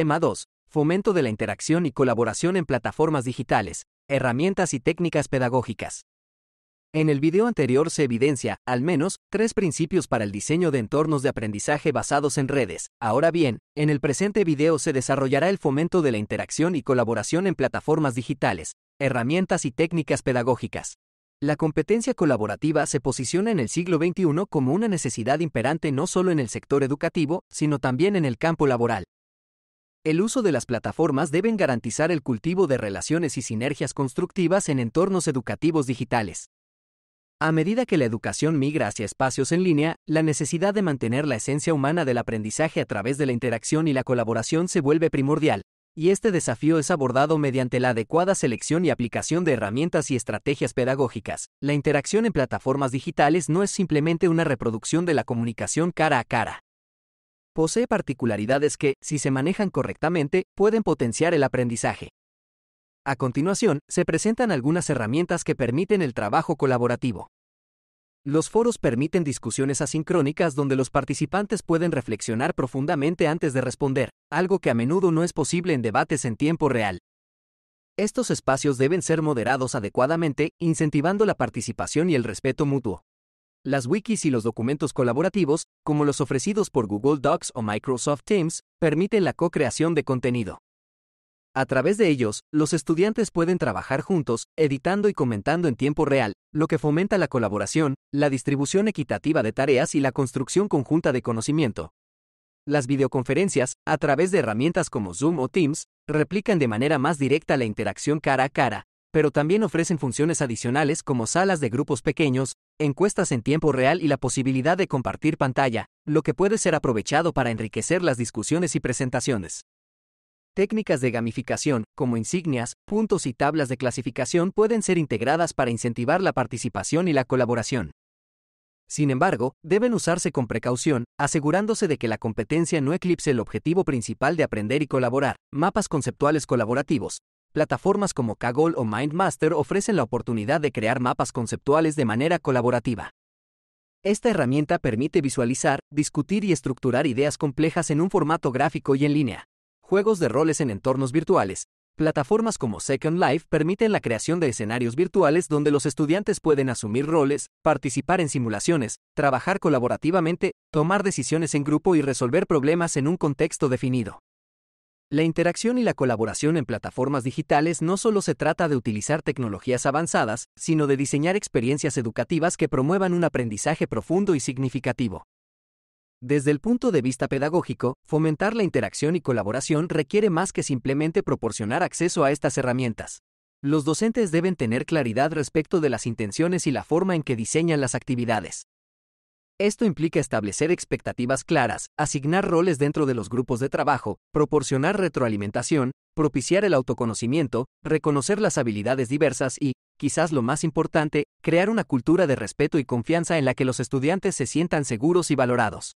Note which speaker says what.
Speaker 1: Tema 2. Fomento de la interacción y colaboración en plataformas digitales, herramientas y técnicas pedagógicas. En el video anterior se evidencia, al menos, tres principios para el diseño de entornos de aprendizaje basados en redes. Ahora bien, en el presente video se desarrollará el fomento de la interacción y colaboración en plataformas digitales, herramientas y técnicas pedagógicas. La competencia colaborativa se posiciona en el siglo XXI como una necesidad imperante no solo en el sector educativo, sino también en el campo laboral. El uso de las plataformas deben garantizar el cultivo de relaciones y sinergias constructivas en entornos educativos digitales. A medida que la educación migra hacia espacios en línea, la necesidad de mantener la esencia humana del aprendizaje a través de la interacción y la colaboración se vuelve primordial, y este desafío es abordado mediante la adecuada selección y aplicación de herramientas y estrategias pedagógicas. La interacción en plataformas digitales no es simplemente una reproducción de la comunicación cara a cara, posee particularidades que, si se manejan correctamente, pueden potenciar el aprendizaje. A continuación, se presentan algunas herramientas que permiten el trabajo colaborativo. Los foros permiten discusiones asincrónicas donde los participantes pueden reflexionar profundamente antes de responder, algo que a menudo no es posible en debates en tiempo real. Estos espacios deben ser moderados adecuadamente, incentivando la participación y el respeto mutuo. Las wikis y los documentos colaborativos, como los ofrecidos por Google Docs o Microsoft Teams, permiten la co-creación de contenido. A través de ellos, los estudiantes pueden trabajar juntos, editando y comentando en tiempo real, lo que fomenta la colaboración, la distribución equitativa de tareas y la construcción conjunta de conocimiento. Las videoconferencias, a través de herramientas como Zoom o Teams, replican de manera más directa la interacción cara a cara, pero también ofrecen funciones adicionales como salas de grupos pequeños, encuestas en tiempo real y la posibilidad de compartir pantalla, lo que puede ser aprovechado para enriquecer las discusiones y presentaciones. Técnicas de gamificación, como insignias, puntos y tablas de clasificación, pueden ser integradas para incentivar la participación y la colaboración. Sin embargo, deben usarse con precaución, asegurándose de que la competencia no eclipse el objetivo principal de aprender y colaborar, mapas conceptuales colaborativos, Plataformas como Kaggle o MindMaster ofrecen la oportunidad de crear mapas conceptuales de manera colaborativa. Esta herramienta permite visualizar, discutir y estructurar ideas complejas en un formato gráfico y en línea. Juegos de roles en entornos virtuales. Plataformas como Second Life permiten la creación de escenarios virtuales donde los estudiantes pueden asumir roles, participar en simulaciones, trabajar colaborativamente, tomar decisiones en grupo y resolver problemas en un contexto definido. La interacción y la colaboración en plataformas digitales no solo se trata de utilizar tecnologías avanzadas, sino de diseñar experiencias educativas que promuevan un aprendizaje profundo y significativo. Desde el punto de vista pedagógico, fomentar la interacción y colaboración requiere más que simplemente proporcionar acceso a estas herramientas. Los docentes deben tener claridad respecto de las intenciones y la forma en que diseñan las actividades. Esto implica establecer expectativas claras, asignar roles dentro de los grupos de trabajo, proporcionar retroalimentación, propiciar el autoconocimiento, reconocer las habilidades diversas y, quizás lo más importante, crear una cultura de respeto y confianza en la que los estudiantes se sientan seguros y valorados.